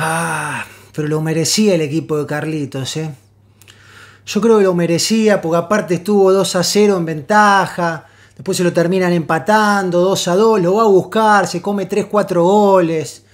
Ah, pero lo merecía el equipo de Carlitos, ¿eh? Yo creo que lo merecía porque aparte estuvo 2 a 0 en ventaja. Después se lo terminan empatando, 2 a 2, lo va a buscar, se come 3, 4 goles.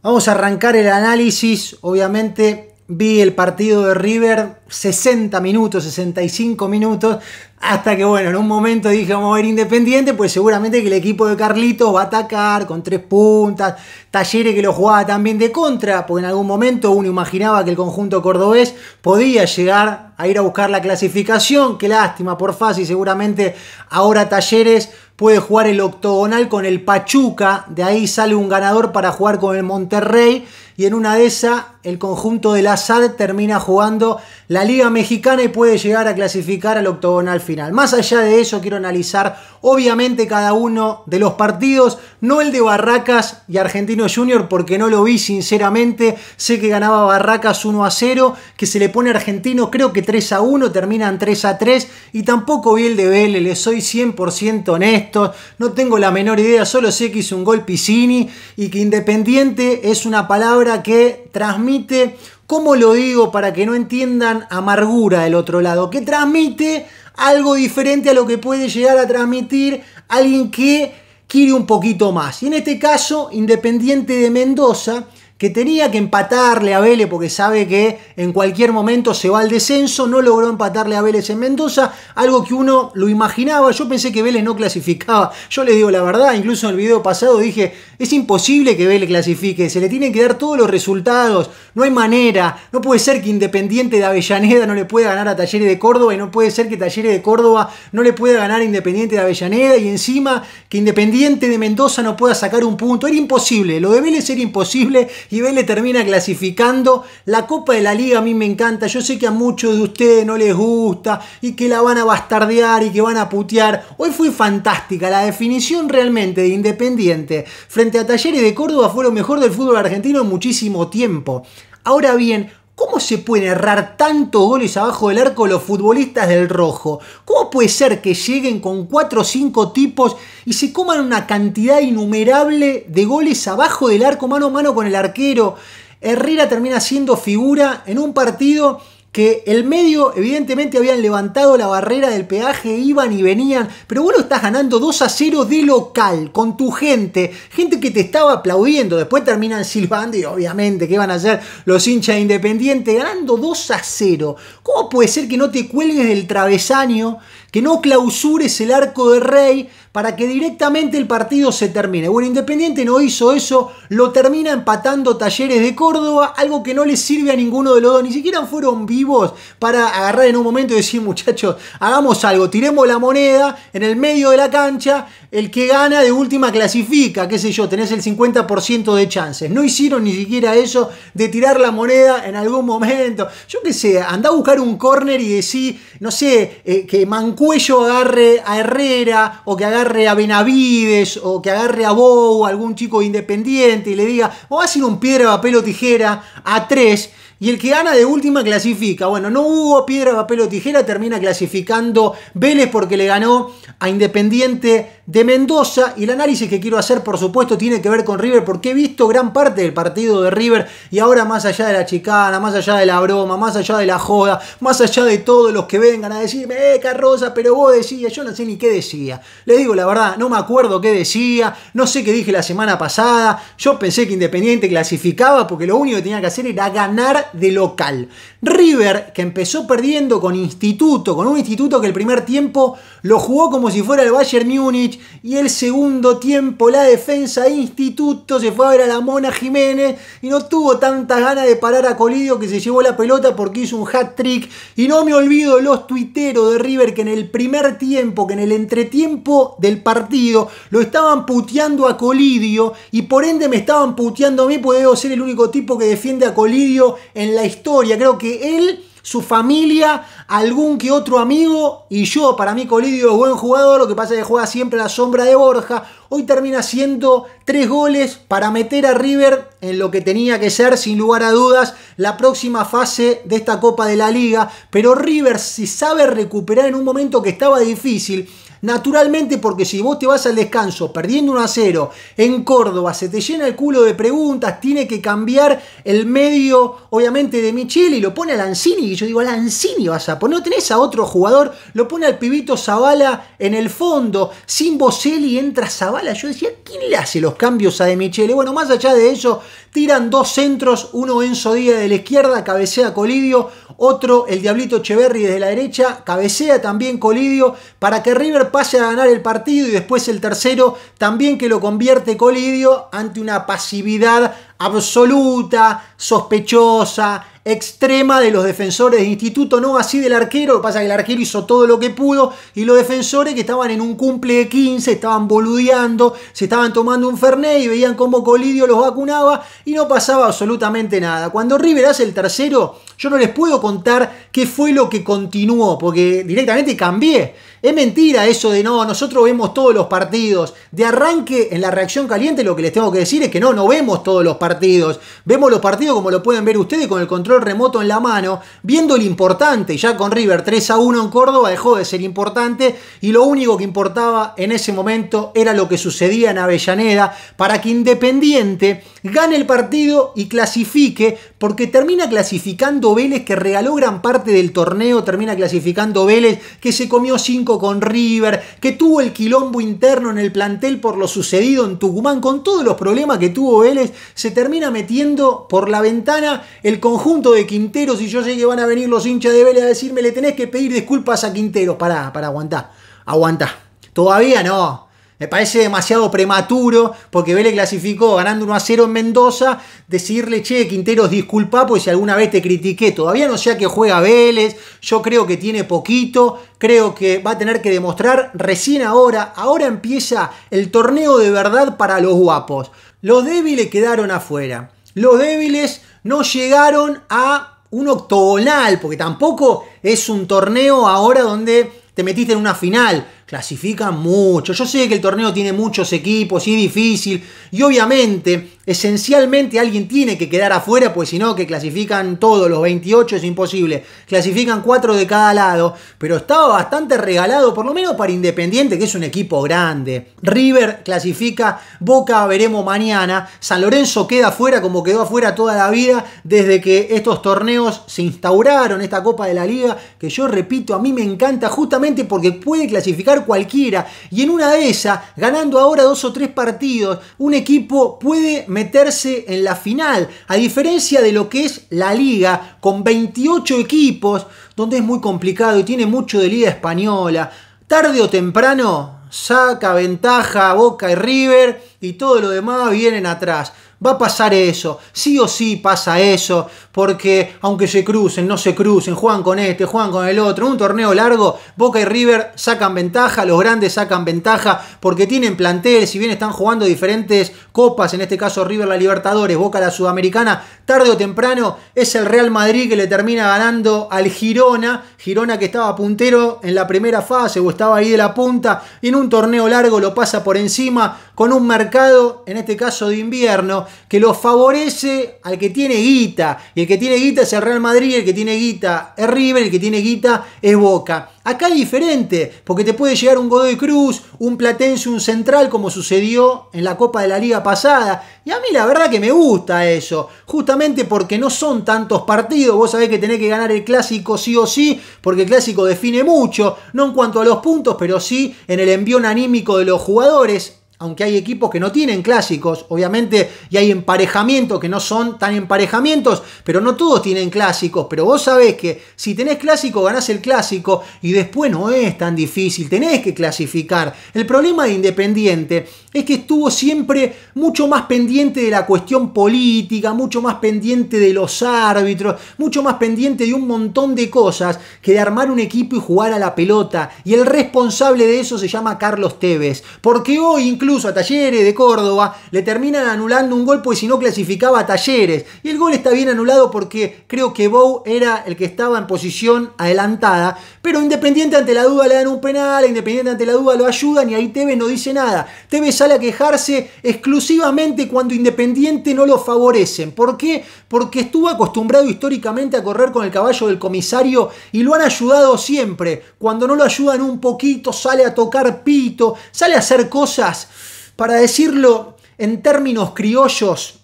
Vamos a arrancar el análisis, obviamente, vi el partido de River 60 minutos, 65 minutos, hasta que bueno, en un momento dije vamos a ver Independiente, pues seguramente que el equipo de Carlitos va a atacar con tres puntas, Talleres que lo jugaba también de contra, porque en algún momento uno imaginaba que el conjunto cordobés podía llegar a ir a buscar la clasificación, qué lástima por fácil, seguramente ahora Talleres puede jugar el octogonal con el Pachuca, de ahí sale un ganador para jugar con el Monterrey y en una de esas el conjunto de la SAD termina jugando la Liga Mexicana y puede llegar a clasificar al octogonal final. Más allá de eso, quiero analizar obviamente cada uno de los partidos, no el de Barracas y Argentino Junior, porque no lo vi sinceramente. Sé que ganaba Barracas 1 a 0, que se le pone Argentino, creo que 3 a 1, terminan 3 a 3, y tampoco vi el de Vélez, le soy 100% honesto, no tengo la menor idea, solo sé que hizo un gol Piscini y que Independiente es una palabra que transmite transmite, ¿cómo lo digo para que no entiendan amargura del otro lado? Que transmite algo diferente a lo que puede llegar a transmitir alguien que quiere un poquito más. Y en este caso, Independiente de Mendoza, que tenía que empatarle a Vélez porque sabe que en cualquier momento se va al descenso, no logró empatarle a Vélez en Mendoza, algo que uno lo imaginaba, yo pensé que Vélez no clasificaba, yo les digo la verdad, incluso en el video pasado dije, es imposible que Vélez clasifique, se le tienen que dar todos los resultados, no hay manera, no puede ser que Independiente de Avellaneda no le pueda ganar a Talleres de Córdoba y no puede ser que Talleres de Córdoba no le pueda ganar a Independiente de Avellaneda y encima que Independiente de Mendoza no pueda sacar un punto, era imposible, lo de Vélez era imposible, y le termina clasificando. La Copa de la Liga a mí me encanta. Yo sé que a muchos de ustedes no les gusta y que la van a bastardear y que van a putear. Hoy fue fantástica. La definición realmente de Independiente frente a Talleres de Córdoba fue lo mejor del fútbol argentino en muchísimo tiempo. Ahora bien, ¿Cómo se pueden errar tantos goles abajo del arco los futbolistas del rojo? ¿Cómo puede ser que lleguen con 4 o 5 tipos y se coman una cantidad innumerable de goles abajo del arco mano a mano con el arquero? Herrera termina siendo figura en un partido que el medio evidentemente habían levantado la barrera del peaje, iban y venían, pero vos lo estás ganando 2 a 0 de local, con tu gente, gente que te estaba aplaudiendo, después terminan silbando y obviamente, ¿qué van a hacer los hinchas independientes? Ganando 2 a 0. ¿Cómo puede ser que no te cuelgues del travesaño que no clausures el arco de Rey para que directamente el partido se termine. Bueno, Independiente no hizo eso, lo termina empatando Talleres de Córdoba, algo que no le sirve a ninguno de los dos, ni siquiera fueron vivos para agarrar en un momento y decir, muchachos, hagamos algo, tiremos la moneda en el medio de la cancha, el que gana de última clasifica, qué sé yo, tenés el 50% de chances. No hicieron ni siquiera eso de tirar la moneda en algún momento. Yo qué sé, andá a buscar un córner y decir, no sé, eh, que Mancu Cuello agarre a Herrera o que agarre a Benavides o que agarre a Bou, algún chico independiente y le diga, va a ser un piedra, papel o tijera a tres y el que gana de última clasifica. Bueno, no hubo piedra, papel o tijera, termina clasificando Vélez porque le ganó a Independiente de Mendoza y el análisis que quiero hacer por supuesto tiene que ver con River porque he visto gran parte del partido de River y ahora más allá de la chicana, más allá de la broma, más allá de la joda, más allá de todos los que vengan a decirme, eh Carrosa pero vos decías, yo no sé ni qué decía. Les digo la verdad, no me acuerdo qué decía, no sé qué dije la semana pasada, yo pensé que Independiente clasificaba porque lo único que tenía que hacer era ganar de local. River, que empezó perdiendo con Instituto, con un Instituto que el primer tiempo lo jugó como si fuera el Bayern Múnich, y el segundo tiempo, la defensa de Instituto se fue a ver a la Mona Jiménez y no tuvo tantas ganas de parar a Colidio que se llevó la pelota porque hizo un hat trick. Y no me olvido los tuiteros de River que en el primer tiempo, que en el entretiempo del partido, lo estaban puteando a Colidio y por ende me estaban puteando a mí, porque debo ser el único tipo que defiende a Colidio en la historia. Creo que él su familia, algún que otro amigo y yo. Para mí Colidio es buen jugador, lo que pasa es que juega siempre a la sombra de Borja. Hoy termina siendo tres goles para meter a River en lo que tenía que ser, sin lugar a dudas, la próxima fase de esta Copa de la Liga. Pero River, si sabe recuperar en un momento que estaba difícil, Naturalmente, porque si vos te vas al descanso perdiendo 1 a 0 en Córdoba, se te llena el culo de preguntas, tiene que cambiar el medio, obviamente, de Micheli, y lo pone a Lanzini. Y yo digo, a Lanzini vas a poner, no tenés a otro jugador, lo pone al pibito Zavala en el fondo, sin Boselli entra Zavala. Yo decía, ¿quién le hace los cambios a De Michele? Bueno, más allá de eso, tiran dos centros, uno Enzo Díaz de la izquierda, cabecea Colidio, otro el Diablito Echeverri desde la derecha, cabecea también Colidio, para que River pase a ganar el partido y después el tercero también que lo convierte Colidio ante una pasividad absoluta, sospechosa, extrema de los defensores de instituto, no así del arquero, lo que pasa es que el arquero hizo todo lo que pudo y los defensores que estaban en un cumple de 15, estaban boludeando, se estaban tomando un Ferné y veían cómo Colidio los vacunaba y no pasaba absolutamente nada. Cuando River hace el tercero, yo no les puedo contar qué fue lo que continuó, porque directamente cambié es mentira eso de no, nosotros vemos todos los partidos. De arranque en la reacción caliente lo que les tengo que decir es que no, no vemos todos los partidos. Vemos los partidos como lo pueden ver ustedes con el control remoto en la mano, viendo lo importante. Ya con River 3 a 1 en Córdoba dejó de ser importante y lo único que importaba en ese momento era lo que sucedía en Avellaneda para que Independiente gane el partido y clasifique porque termina clasificando Vélez que regaló gran parte del torneo, termina clasificando Vélez que se comió 5 con River, que tuvo el quilombo interno en el plantel por lo sucedido en Tucumán, con todos los problemas que tuvo Vélez, se termina metiendo por la ventana el conjunto de Quinteros y yo sé que van a venir los hinchas de Vélez a decirme, le tenés que pedir disculpas a Quinteros, para para aguantar, aguantar. Todavía no, me parece demasiado prematuro porque Vélez clasificó ganando 1 a 0 en Mendoza. Decirle, che, Quinteros, disculpa, pues si alguna vez te critiqué. Todavía no sé a qué juega Vélez. Yo creo que tiene poquito. Creo que va a tener que demostrar recién ahora. Ahora empieza el torneo de verdad para los guapos. Los débiles quedaron afuera. Los débiles no llegaron a un octogonal porque tampoco es un torneo ahora donde te metiste en una final Clasifica mucho. Yo sé que el torneo tiene muchos equipos y es difícil. Y obviamente Esencialmente alguien tiene que quedar afuera, pues si no, que clasifican todos, los 28 es imposible. Clasifican 4 de cada lado, pero estaba bastante regalado, por lo menos para Independiente, que es un equipo grande. River clasifica, Boca veremos mañana. San Lorenzo queda afuera como quedó afuera toda la vida desde que estos torneos se instauraron, esta Copa de la Liga, que yo repito, a mí me encanta justamente porque puede clasificar cualquiera. Y en una de esas, ganando ahora dos o tres partidos, un equipo puede meterse en la final, a diferencia de lo que es la liga con 28 equipos, donde es muy complicado y tiene mucho de liga española. Tarde o temprano saca ventaja Boca y River y todo lo demás vienen atrás. Va a pasar eso, sí o sí pasa eso, porque aunque se crucen, no se crucen, juegan con este, juegan con el otro, un torneo largo, Boca y River sacan ventaja, los grandes sacan ventaja, porque tienen plantel, si bien están jugando diferentes copas, en este caso River la Libertadores, Boca la Sudamericana, tarde o temprano es el Real Madrid que le termina ganando al Girona, Girona que estaba puntero en la primera fase o estaba ahí de la punta, y en un torneo largo lo pasa por encima con un mercado, en este caso de invierno, que lo favorece al que tiene guita. Y el que tiene guita es el Real Madrid, el que tiene guita es River, el que tiene guita es Boca. Acá es diferente, porque te puede llegar un Godoy Cruz, un Platense, un Central, como sucedió en la Copa de la Liga pasada. Y a mí la verdad que me gusta eso, justamente porque no son tantos partidos. Vos sabés que tenés que ganar el clásico sí o sí, porque el clásico define mucho, no en cuanto a los puntos, pero sí en el envión anímico de los jugadores aunque hay equipos que no tienen clásicos, obviamente, y hay emparejamientos que no son tan emparejamientos, pero no todos tienen clásicos, pero vos sabés que si tenés clásico, ganás el clásico, y después no es tan difícil, tenés que clasificar. El problema de Independiente es que estuvo siempre mucho más pendiente de la cuestión política, mucho más pendiente de los árbitros, mucho más pendiente de un montón de cosas que de armar un equipo y jugar a la pelota, y el responsable de eso se llama Carlos Tevez, porque hoy incluso incluso a Talleres de Córdoba, le terminan anulando un gol porque si no clasificaba a Talleres. Y el gol está bien anulado porque creo que Bow era el que estaba en posición adelantada. Pero Independiente ante la duda le dan un penal, Independiente ante la duda lo ayudan y ahí Tevez no dice nada. Tevez sale a quejarse exclusivamente cuando Independiente no lo favorecen. ¿Por qué? Porque estuvo acostumbrado históricamente a correr con el caballo del comisario y lo han ayudado siempre. Cuando no lo ayudan un poquito, sale a tocar pito, sale a hacer cosas para decirlo en términos criollos,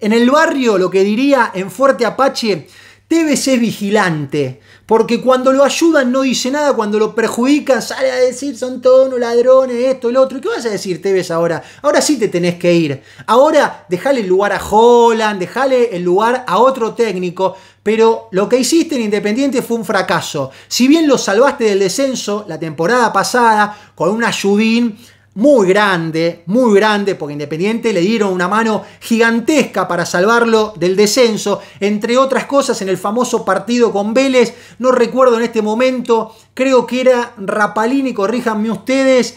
en el barrio lo que diría en Fuerte Apache, Tevez es vigilante, porque cuando lo ayudan no dice nada, cuando lo perjudican sale a decir son todos unos ladrones, esto, el otro. qué vas a decir Tevez ahora? Ahora sí te tenés que ir. Ahora dejale el lugar a Holland, dejale el lugar a otro técnico, pero lo que hiciste en Independiente fue un fracaso. Si bien lo salvaste del descenso la temporada pasada con una ayudín, muy grande, muy grande, porque Independiente le dieron una mano gigantesca para salvarlo del descenso, entre otras cosas en el famoso partido con Vélez, no recuerdo en este momento, creo que era Rapalini, corríjanme ustedes,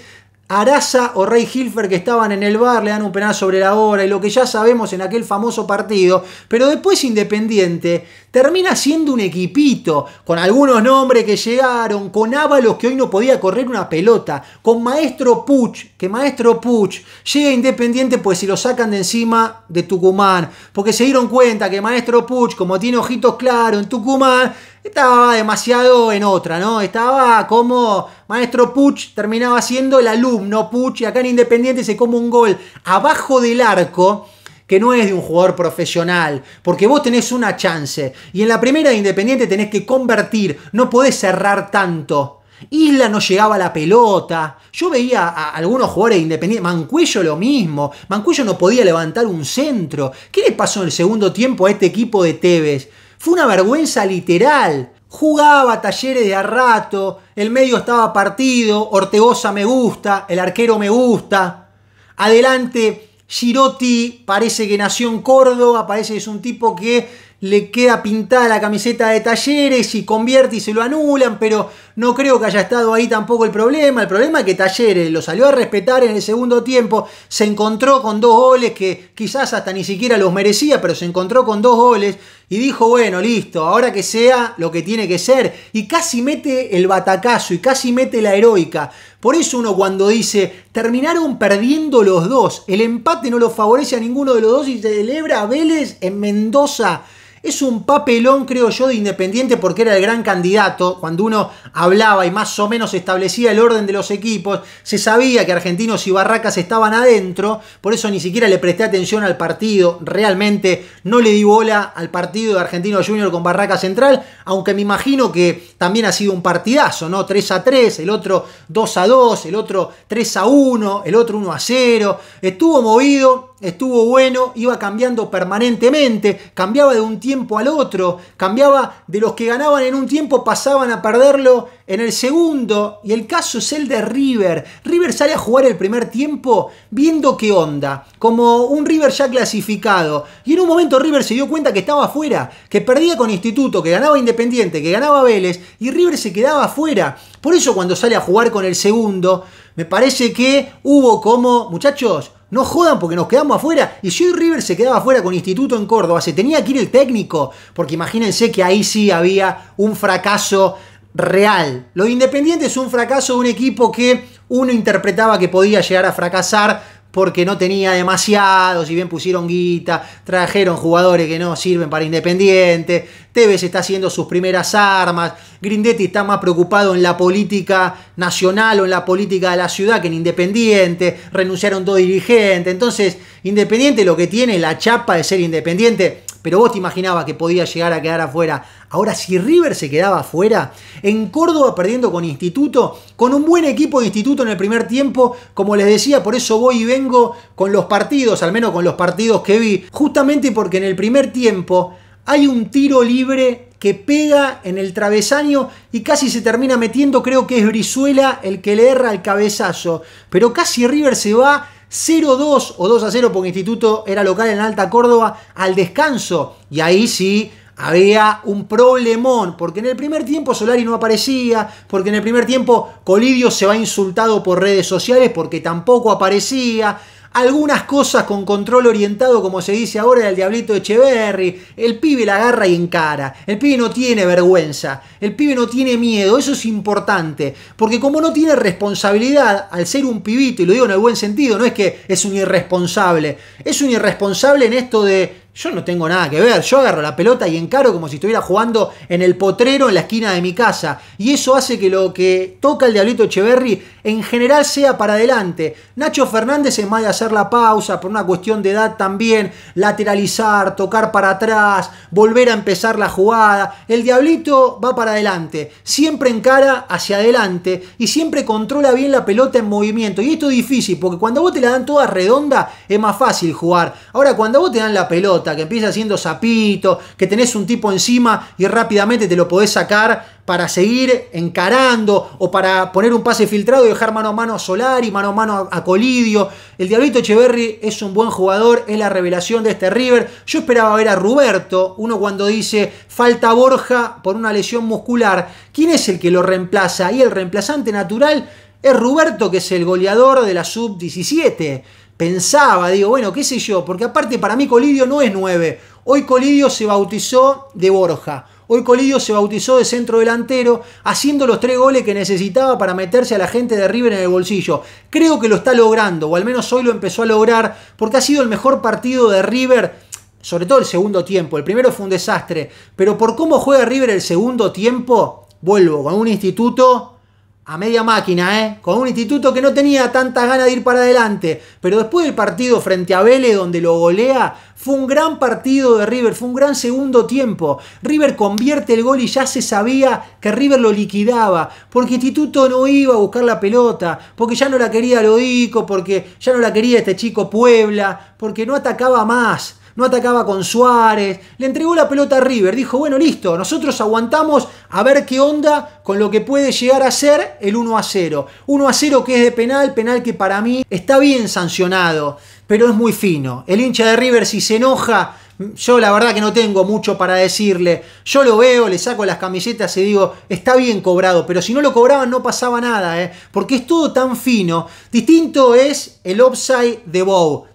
Araza o Rey Hilfer que estaban en el bar, le dan un penal sobre la hora y lo que ya sabemos en aquel famoso partido, pero después Independiente termina siendo un equipito, con algunos nombres que llegaron, con Ábalos que hoy no podía correr una pelota, con Maestro Puch, que Maestro Puch llega Independiente pues si lo sacan de encima de Tucumán, porque se dieron cuenta que Maestro Puch, como tiene ojitos claros en Tucumán, estaba demasiado en otra, ¿no? Estaba como Maestro Puch terminaba siendo el alumno Puch y acá en Independiente se come un gol abajo del arco que no es de un jugador profesional, porque vos tenés una chance y en la primera de Independiente tenés que convertir, no podés cerrar tanto. Isla no llegaba a la pelota. Yo veía a algunos jugadores Independiente Mancuello lo mismo. Mancuello no podía levantar un centro. ¿Qué le pasó en el segundo tiempo a este equipo de Tevez? Fue una vergüenza literal. Jugaba talleres de a rato, el medio estaba partido, Ortegoza me gusta, el arquero me gusta. Adelante, Girotti parece que nació en Córdoba, parece que es un tipo que le queda pintada la camiseta de Talleres y convierte y se lo anulan, pero no creo que haya estado ahí tampoco el problema. El problema es que Talleres lo salió a respetar en el segundo tiempo, se encontró con dos goles que quizás hasta ni siquiera los merecía, pero se encontró con dos goles y dijo, bueno, listo, ahora que sea lo que tiene que ser. Y casi mete el batacazo y casi mete la heroica. Por eso uno cuando dice, terminaron perdiendo los dos, el empate no lo favorece a ninguno de los dos y se celebra Vélez en Mendoza es un papelón, creo yo, de Independiente porque era el gran candidato. Cuando uno hablaba y más o menos establecía el orden de los equipos, se sabía que argentinos y barracas estaban adentro. Por eso ni siquiera le presté atención al partido. Realmente no le di bola al partido de Argentino Junior con Barraca Central. Aunque me imagino que también ha sido un partidazo, ¿no? 3 a 3, el otro 2 a 2, el otro 3 a 1, el otro 1 a 0. Estuvo movido estuvo bueno, iba cambiando permanentemente, cambiaba de un tiempo al otro, cambiaba de los que ganaban en un tiempo pasaban a perderlo en el segundo. Y el caso es el de River. River sale a jugar el primer tiempo viendo qué onda, como un River ya clasificado. Y en un momento River se dio cuenta que estaba afuera, que perdía con Instituto, que ganaba Independiente, que ganaba Vélez, y River se quedaba afuera. Por eso cuando sale a jugar con el segundo, me parece que hubo como, muchachos, no jodan porque nos quedamos afuera. Y si hoy River se quedaba afuera con Instituto en Córdoba, se tenía que ir el técnico. Porque imagínense que ahí sí había un fracaso real. Lo de Independiente es un fracaso de un equipo que uno interpretaba que podía llegar a fracasar porque no tenía demasiado, si bien pusieron guita, trajeron jugadores que no sirven para Independiente, Tevez está haciendo sus primeras armas, Grindetti está más preocupado en la política nacional o en la política de la ciudad que en Independiente, renunciaron dos dirigentes, entonces Independiente lo que tiene, la chapa de ser Independiente, pero vos te imaginabas que podía llegar a quedar afuera. Ahora, si River se quedaba afuera, en Córdoba perdiendo con Instituto, con un buen equipo de Instituto en el primer tiempo, como les decía, por eso voy y vengo con los partidos, al menos con los partidos que vi, justamente porque en el primer tiempo hay un tiro libre que pega en el travesaño y casi se termina metiendo, creo que es Brizuela el que le erra el cabezazo, pero casi River se va 0-2 o 2-0 porque Instituto era local en Alta Córdoba al descanso. Y ahí sí había un problemón, porque en el primer tiempo Solari no aparecía, porque en el primer tiempo Colidio se va insultado por redes sociales porque tampoco aparecía. Algunas cosas con control orientado, como se dice ahora, el diablito Echeverry. El pibe la agarra y encara. El pibe no tiene vergüenza. El pibe no tiene miedo. Eso es importante. Porque como no tiene responsabilidad al ser un pibito, y lo digo en el buen sentido, no es que es un irresponsable. Es un irresponsable en esto de yo no tengo nada que ver, yo agarro la pelota y encaro como si estuviera jugando en el potrero en la esquina de mi casa. Y eso hace que lo que toca el Diablito Echeverry en general sea para adelante. Nacho Fernández es más de hacer la pausa por una cuestión de edad también, lateralizar, tocar para atrás, volver a empezar la jugada. El Diablito va para adelante, siempre encara hacia adelante y siempre controla bien la pelota en movimiento. Y esto es difícil porque cuando vos te la dan toda redonda es más fácil jugar. Ahora, cuando vos te dan la pelota, que empieza haciendo sapito, que tenés un tipo encima y rápidamente te lo podés sacar para seguir encarando o para poner un pase filtrado y dejar mano a mano a Solari, mano a mano a Colidio. El Diablito Echeverry es un buen jugador, es la revelación de este River. Yo esperaba ver a Ruberto, uno cuando dice falta Borja por una lesión muscular. ¿Quién es el que lo reemplaza? Y el reemplazante natural es Ruberto, que es el goleador de la sub-17 pensaba, digo, bueno, qué sé yo, porque aparte para mí Colidio no es 9. Hoy Colidio se bautizó de Borja. Hoy Colidio se bautizó de centro delantero, haciendo los tres goles que necesitaba para meterse a la gente de River en el bolsillo. Creo que lo está logrando, o al menos hoy lo empezó a lograr, porque ha sido el mejor partido de River sobre todo el segundo tiempo. El primero fue un desastre, pero por cómo juega River el segundo tiempo, vuelvo con un instituto a media máquina, ¿eh? con un instituto que no tenía tantas ganas de ir para adelante. Pero después del partido frente a Vélez, donde lo golea, fue un gran partido de River, fue un gran segundo tiempo. River convierte el gol y ya se sabía que River lo liquidaba, porque Instituto no iba a buscar la pelota, porque ya no la quería Lodico, porque ya no la quería este chico Puebla, porque no atacaba más no atacaba con Suárez, le entregó la pelota a River, dijo, bueno, listo, nosotros aguantamos a ver qué onda con lo que puede llegar a ser el 1 a 0. 1 a 0 que es de penal, penal que para mí está bien sancionado, pero es muy fino. El hincha de River si se enoja, yo la verdad que no tengo mucho para decirle. Yo lo veo, le saco las camisetas y digo, está bien cobrado, pero si no lo cobraban no pasaba nada, ¿eh? porque es todo tan fino. Distinto es el offside de Bow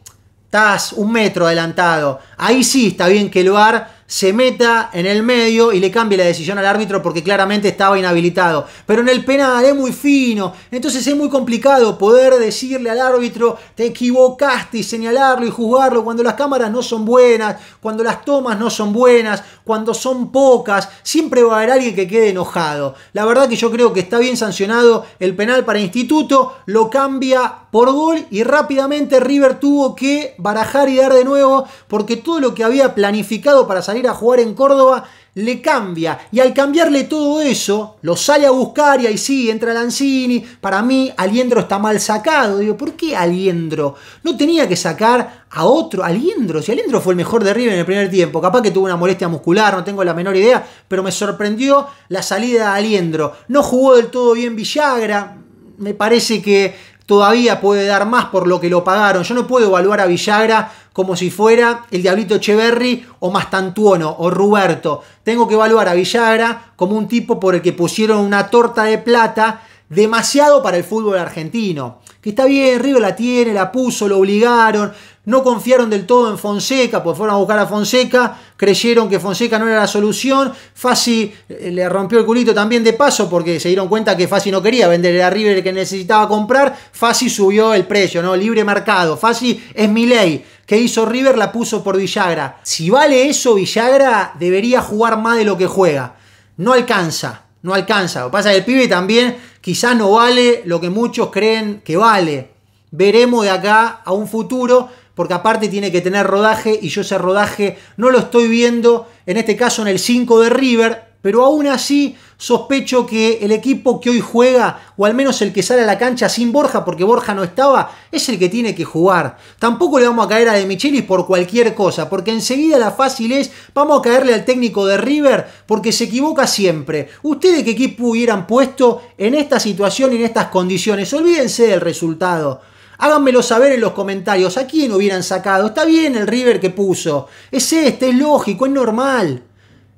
un metro adelantado. Ahí sí está bien que el VAR se meta en el medio y le cambie la decisión al árbitro porque claramente estaba inhabilitado. Pero en el penal es muy fino, entonces es muy complicado poder decirle al árbitro te equivocaste y señalarlo y juzgarlo cuando las cámaras no son buenas, cuando las tomas no son buenas, cuando son pocas, siempre va a haber alguien que quede enojado. La verdad que yo creo que está bien sancionado el penal para instituto, lo cambia por gol y rápidamente River tuvo que barajar y dar de nuevo porque todo lo que había planificado para salir a jugar en Córdoba le cambia. Y al cambiarle todo eso, lo sale a buscar y ahí sí, entra Lanzini. Para mí, Aliendro está mal sacado. Digo, ¿por qué Aliendro? No tenía que sacar a otro, Aliendro. Si Aliendro fue el mejor de River en el primer tiempo, capaz que tuvo una molestia muscular, no tengo la menor idea, pero me sorprendió la salida de Aliendro. No jugó del todo bien Villagra. Me parece que todavía puede dar más por lo que lo pagaron. Yo no puedo evaluar a Villagra como si fuera el Diablito Echeverry o Mastantuono o Ruberto. Tengo que evaluar a Villagra como un tipo por el que pusieron una torta de plata demasiado para el fútbol argentino. Que está bien, Río la tiene, la puso, lo obligaron, no confiaron del todo en Fonseca, pues fueron a buscar a Fonseca, creyeron que Fonseca no era la solución, Fassi eh, le rompió el culito también de paso porque se dieron cuenta que Fassi no quería vender a River que necesitaba comprar, Fassi subió el precio, ¿no? Libre mercado, Fassi es mi ley. Que hizo River la puso por Villagra. Si vale eso, Villagra debería jugar más de lo que juega. No alcanza, no alcanza. Lo que pasa es que el pibe también quizás no vale lo que muchos creen que vale. Veremos de acá a un futuro porque aparte tiene que tener rodaje y yo ese rodaje no lo estoy viendo, en este caso en el 5 de River, pero aún así sospecho que el equipo que hoy juega, o al menos el que sale a la cancha sin Borja, porque Borja no estaba, es el que tiene que jugar. Tampoco le vamos a caer a De Michelis por cualquier cosa, porque enseguida la fácil es, vamos a caerle al técnico de River, porque se equivoca siempre. ¿Ustedes qué equipo hubieran puesto en esta situación y en estas condiciones? Olvídense del resultado. Háganmelo saber en los comentarios. ¿A quién hubieran sacado? Está bien el River que puso. Es este, es lógico, es normal.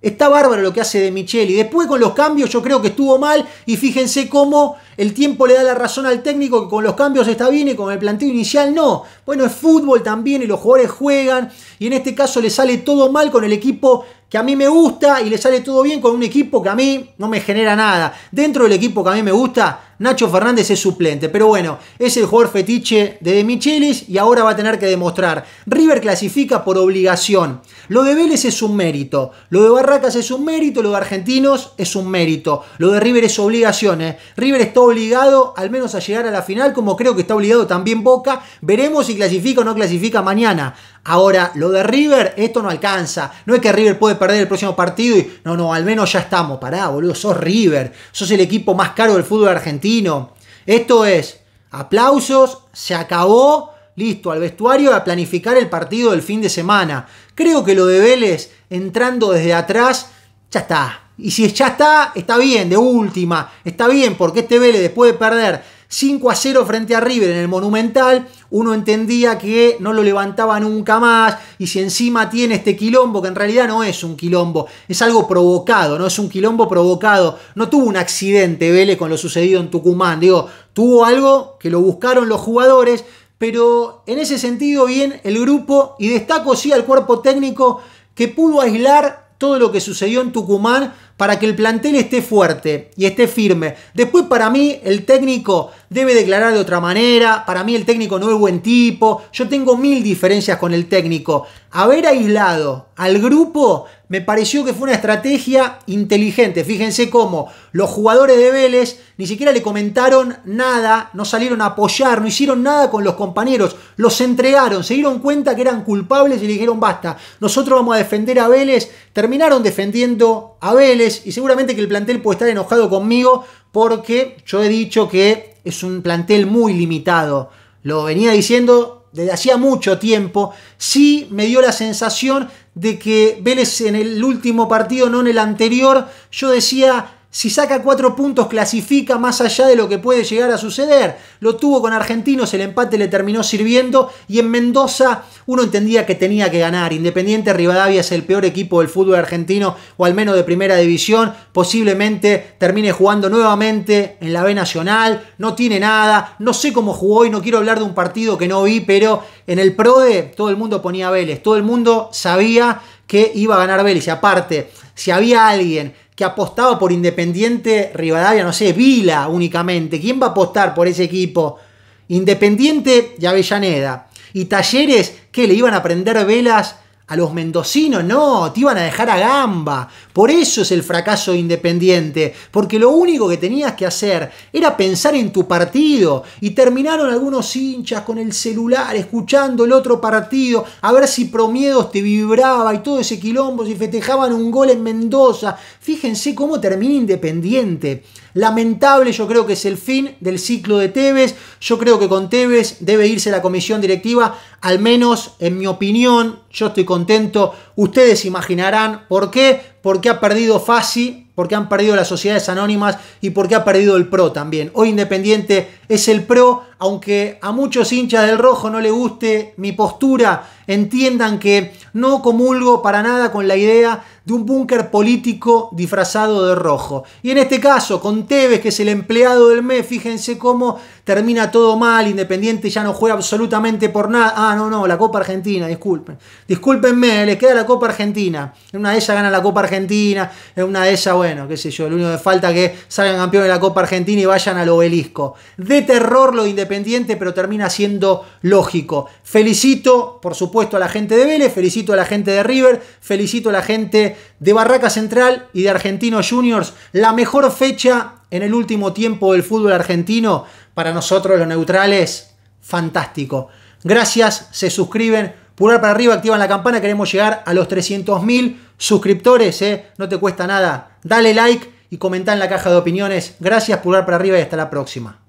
Está bárbaro lo que hace de y Después con los cambios yo creo que estuvo mal y fíjense cómo el tiempo le da la razón al técnico que con los cambios está bien y con el planteo inicial no. Bueno, es fútbol también y los jugadores juegan y en este caso le sale todo mal con el equipo que a mí me gusta y le sale todo bien con un equipo que a mí no me genera nada. Dentro del equipo que a mí me gusta, Nacho Fernández es suplente, pero bueno, es el jugador fetiche de, Michelis y ahora va a tener que demostrar. River clasifica por obligación. Lo de Vélez es un mérito, lo de Barracas es un mérito, lo de Argentinos es un mérito, lo de River es obligación. ¿eh? River está obligado al menos a llegar a la final, como creo que está obligado también Boca. Veremos si clasifica o no clasifica mañana. Ahora, lo de River, esto no alcanza. No es que River puede perder el próximo partido y no, no, al menos ya estamos. Pará, boludo, sos River. Sos el equipo más caro del fútbol argentino. Esto es aplausos, se acabó, listo, al vestuario a planificar el partido del fin de semana. Creo que lo de Vélez entrando desde atrás, ya está. Y si ya está, está bien, de última, está bien, porque este Vélez después de perder 5 a 0 frente a River en el Monumental, uno entendía que no lo levantaba nunca más y si encima tiene este quilombo, que en realidad no es un quilombo, es algo provocado, no es un quilombo provocado, no tuvo un accidente Vélez con lo sucedido en Tucumán, digo, tuvo algo que lo buscaron los jugadores, pero en ese sentido bien el grupo y destaco sí al cuerpo técnico que pudo aislar todo lo que sucedió en Tucumán para que el plantel esté fuerte y esté firme. Después para mí el técnico debe declarar de otra manera, para mí el técnico no es buen tipo, yo tengo mil diferencias con el técnico. Haber aislado al grupo me pareció que fue una estrategia inteligente. Fíjense cómo los jugadores de Vélez ni siquiera le comentaron nada, no salieron a apoyar, no hicieron nada con los compañeros, los entregaron, se dieron cuenta que eran culpables y le dijeron basta, nosotros vamos a defender a Vélez, terminaron defendiendo a Vélez y seguramente que el plantel puede estar enojado conmigo porque yo he dicho que es un plantel muy limitado. Lo venía diciendo desde hacía mucho tiempo, sí me dio la sensación de que Vélez en el último partido, no en el anterior, yo decía, si saca cuatro puntos, clasifica más allá de lo que puede llegar a suceder. Lo tuvo con Argentinos, el empate le terminó sirviendo y en Mendoza uno entendía que tenía que ganar. Independiente Rivadavia es el peor equipo del fútbol argentino o al menos de primera división. Posiblemente termine jugando nuevamente en la B Nacional. No tiene nada. No sé cómo jugó y no quiero hablar de un partido que no vi, pero en el PRODE todo el mundo ponía Vélez. Todo el mundo sabía que iba a ganar Vélez. Y aparte, si había alguien que apostaba por Independiente Rivadavia, no sé, Vila únicamente. ¿Quién va a apostar por ese equipo? Independiente y Avellaneda. Y Talleres, que le iban a prender velas a los mendocinos no, te iban a dejar a gamba. Por eso es el fracaso independiente, porque lo único que tenías que hacer era pensar en tu partido y terminaron algunos hinchas con el celular escuchando el otro partido, a ver si Promiedos te vibraba y todo ese quilombo, si festejaban un gol en Mendoza. Fíjense cómo termina independiente. Lamentable yo creo que es el fin del ciclo de Tevez. Yo creo que con Tevez debe irse la comisión directiva al menos en mi opinión, yo estoy contento. Ustedes imaginarán por qué. Porque ha perdido Fasi, porque han perdido las sociedades anónimas y porque ha perdido el PRO también. Hoy Independiente es el PRO, aunque a muchos hinchas del rojo no le guste mi postura, entiendan que no comulgo para nada con la idea de un búnker político disfrazado de rojo. Y en este caso, con Tevez, que es el empleado del mes, fíjense cómo termina todo mal, Independiente ya no juega absolutamente por nada. Ah, no, no, la Copa Argentina, disculpen. Discúlpenme, le queda la Copa Argentina. En una de ellas gana la Copa Argentina, en una de ellas, bueno, qué sé yo, lo único que falta es que salgan campeones de la Copa Argentina y vayan al obelisco. De terror lo Independiente pendiente pero termina siendo lógico. Felicito, por supuesto, a la gente de Vélez, felicito a la gente de River, felicito a la gente de Barraca Central y de Argentinos Juniors. La mejor fecha en el último tiempo del fútbol argentino, para nosotros los neutrales, fantástico. Gracias, se suscriben, pulgar para arriba, activan la campana, queremos llegar a los 300.000 suscriptores, ¿eh? no te cuesta nada. Dale like y comenta en la caja de opiniones. Gracias, pulgar para arriba y hasta la próxima.